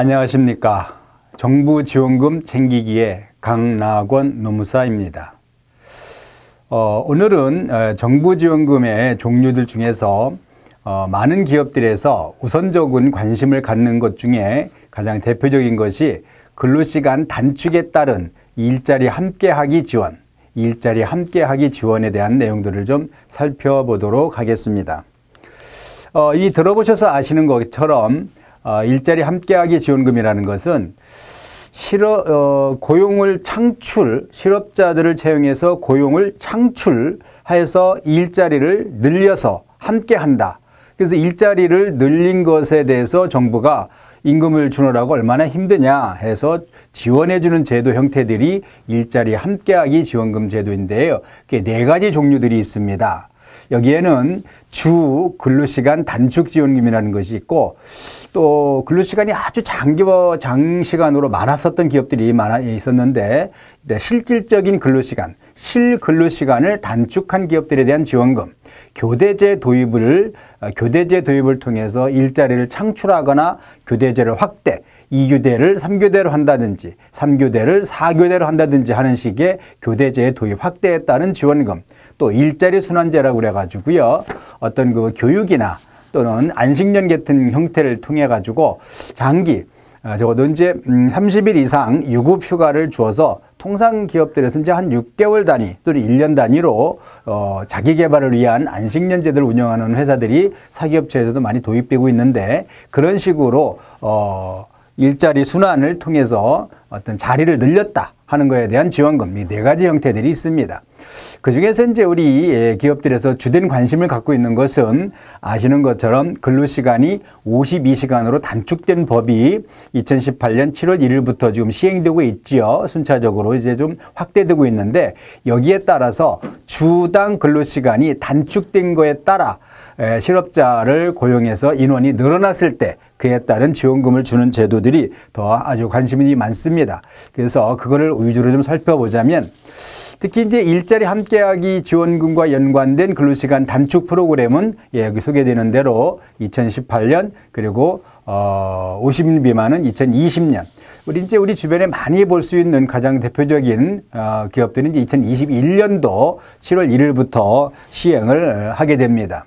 안녕하십니까. 정부 지원금 챙기기에 강나권 노무사입니다. 어, 오늘은 어, 정부 지원금의 종류들 중에서 어, 많은 기업들에서 우선적인 관심을 갖는 것 중에 가장 대표적인 것이 근로시간 단축에 따른 일자리 함께하기 지원, 일자리 함께하기 지원에 대한 내용들을 좀 살펴보도록 하겠습니다. 어, 이 들어보셔서 아시는 것처럼 아, 일자리 함께하기 지원금이라는 것은 실업 어, 고용을 창출 실업자들을 채용해서 고용을 창출하여서 일자리를 늘려서 함께한다. 그래서 일자리를 늘린 것에 대해서 정부가 임금을 주느라고 얼마나 힘드냐 해서 지원해주는 제도 형태들이 일자리 함께하기 지원금 제도인데요. 그게 네 가지 종류들이 있습니다. 여기에는 주 근로시간 단축 지원금이라는 것이 있고 또 근로 시간이 아주 장기 장시간으로 많았었던 기업들이 많아 있었는데 네, 실질적인 근로 시간, 실근로 시간을 단축한 기업들에 대한 지원금, 교대제 도입을 어, 교대제 도입을 통해서 일자리를 창출하거나 교대제를 확대, 이교대를삼교대로 한다든지 삼교대를사교대로 한다든지 하는 식의 교대제 도입 확대에 따른 지원금, 또 일자리 순환제라고 그래 가지고요. 어떤 그 교육이나 또는 안식년 같은 형태를 통해 가지고 장기 어, 적어도 이제 30일 음, 이상 유급 휴가를 주어서 통상 기업들에서 이제 한 6개월 단위 또는 1년 단위로 어, 자기 개발을 위한 안식년제들 운영하는 회사들이 사기업체에서도 많이 도입되고 있는데 그런 식으로 어, 일자리 순환을 통해서 어떤 자리를 늘렸다. 하는 것에 대한 지원 금이네 가지 형태들이 있습니다. 그중에서 이제 우리 예, 기업들에서 주된 관심을 갖고 있는 것은 아시는 것처럼 근로시간이 52시간으로 단축된 법이 2018년 7월 1일부터 지금 시행되고 있지요. 순차적으로 이제 좀 확대되고 있는데 여기에 따라서 주당 근로시간이 단축된 거에 따라 실업자를 고용해서 인원이 늘어났을 때 그에 따른 지원금을 주는 제도들이 더 아주 관심이 많습니다. 그래서 그거를 위주로 좀 살펴보자면 특히 이제 일자리 함께하기 지원금과 연관된 근로시간 단축 프로그램은 예, 여기 소개되는 대로 2018년 그리고 어 50인 미만은 2020년 우리 이제 우리 주변에 많이 볼 수 있는 가장 대표적인 어, 기업들은 이제 2021년도 7월 1일부터 시행을 하게 됩니다.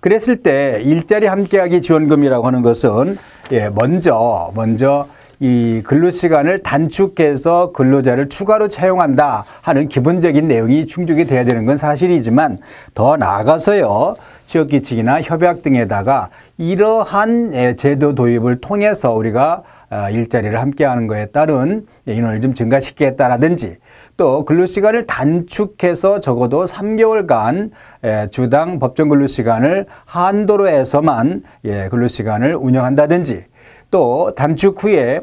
그랬을 때 일자리 함께하기 지원금이라고 하는 것은 예, 먼저 먼저 이 근로 시간을 단축해서 근로자를 추가로 채용한다 하는 기본적인 내용이 충족이 돼야 되는 건 사실이지만 더 나아가서요. 지역 기칙이나 협약 등에다가 이러한 예, 제도 도입을 통해서 우리가 아, 일자리를 함께하는 것에 따른 인원을 좀 증가시키겠다라든지 또 근로시간을 단축해서 적어도 3개월간 예, 주당 법정 근로시간을 한도로 해서만 예, 근로시간을 운영한다든지 또 단축 후에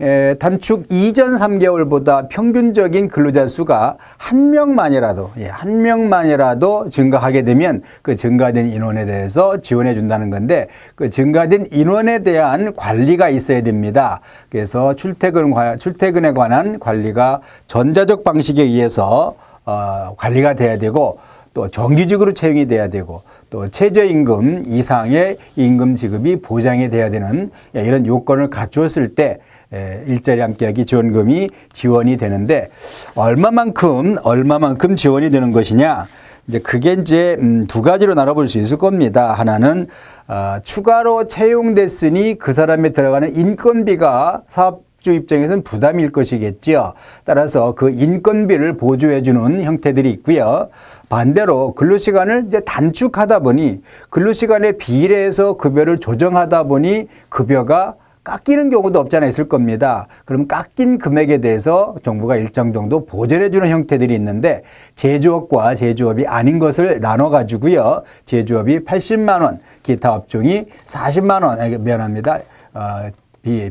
에, 단축 이전 3개월보다 평균적인 근로자 수가 한 명만이라도 예, 한 명만이라도 증가하게 되면 그 증가된 인원에 대해서 지원해 준다는 건데 그 증가된 인원에 대한 관리가 있어야 됩니다. 그래서 출퇴근 출퇴근에 관한 관리가 전자적 방식에 의해서 어, 관리가 돼야 되고 또 정기적으로 채용이 돼야 되고 또 최저임금 이상의 임금 지급이 보장이 돼야 되는 예, 이런 요건을 갖추었을 때 예, 일자리 함께하기 지원금이 지원이 되는데 얼마만큼 얼마만큼 지원이 되는 것이냐 이제 그게 이제 음, 두 가지로 나눠볼 수 있을 겁니다. 하나는 어, 추가로 채용됐으니 그 사람이 들어가는 인건비가 사업 주주 입장에서는 부담일 것이겠지요. 따라서 그 인건비를 보조해주는 형태들이 있고요. 반대로 근로시간을 이제 단축하다 보니 근로시간에 비례해서 급여를 조정하다 보니 급여가 깎이는 경우도 없지 않아 있을 겁니다. 그럼 깎인 금액에 대해서 정부가 일정 정도 보전해주는 형태들이 있는데 제조업과 제조업이 아닌 것을 나눠가지고요. 제조업이 80만 원, 기타 업종이 40만 원, 에 면합니다. 어,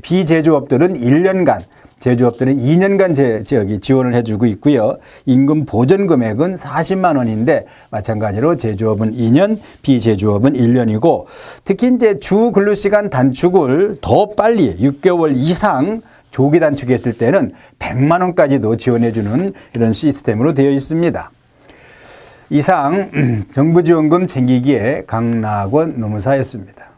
비, 제조업들은 1년간 제조업들은 2년간 제, 저기 지원을 해주고 있고요. 임금 보전 금액은 40만 원인데 마찬가지로 제조업은 2년, 비제조업은 1년이고 특히 이제 주 근로 시간 단축을 더 빨리 6개월 이상 조기 단축했을 때는 100만 원까지도 지원해 주는 이런 시스템으로 되어 있습니다. 이상 정부지원금 챙기기에 강락원 노무사였습니다.